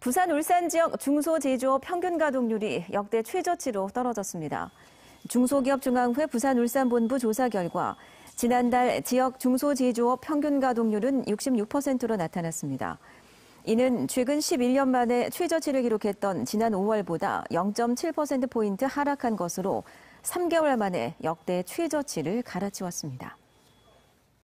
부산 울산 지역 중소제조업 평균 가동률이 역대 최저치로 떨어졌습니다. 중소기업중앙회 부산 울산본부 조사 결과 지난달 지역 중소제조업 평균 가동률은 66%로 나타났습니다. 이는 최근 11년 만에 최저치를 기록했던 지난 5월보다 0.7%포인트 하락한 것으로 3개월 만에 역대 최저치를 갈아치웠습니다.